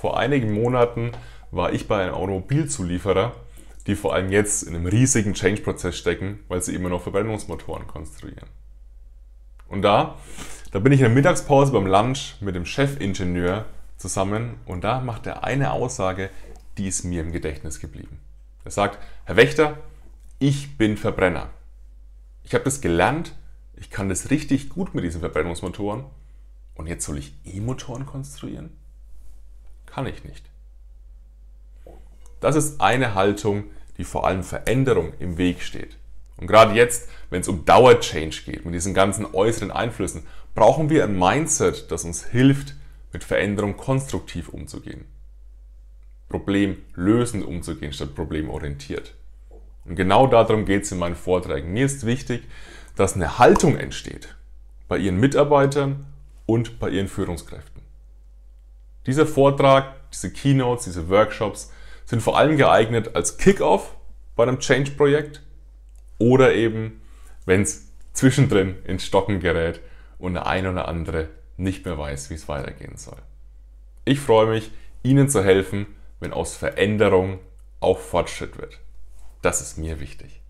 Vor einigen Monaten war ich bei einem Automobilzulieferer, die vor allem jetzt in einem riesigen Change-Prozess stecken, weil sie immer noch Verbrennungsmotoren konstruieren. Und da, da bin ich in der Mittagspause beim Lunch mit dem Chefingenieur zusammen und da macht er eine Aussage, die ist mir im Gedächtnis geblieben. Er sagt, Herr Wächter, ich bin Verbrenner. Ich habe das gelernt, ich kann das richtig gut mit diesen Verbrennungsmotoren und jetzt soll ich E-Motoren konstruieren? kann ich nicht. Das ist eine Haltung, die vor allem Veränderung im Weg steht. Und gerade jetzt, wenn es um Dauer-Change geht, mit diesen ganzen äußeren Einflüssen, brauchen wir ein Mindset, das uns hilft, mit Veränderung konstruktiv umzugehen. Problemlösend umzugehen, statt problemorientiert. Und genau darum geht es in meinen Vorträgen. Mir ist wichtig, dass eine Haltung entsteht bei ihren Mitarbeitern und bei ihren Führungskräften. Dieser Vortrag, diese Keynotes, diese Workshops sind vor allem geeignet als Kickoff bei einem Change-Projekt oder eben, wenn es zwischendrin ins Stocken gerät und der eine oder andere nicht mehr weiß, wie es weitergehen soll. Ich freue mich, Ihnen zu helfen, wenn aus Veränderung auch Fortschritt wird. Das ist mir wichtig.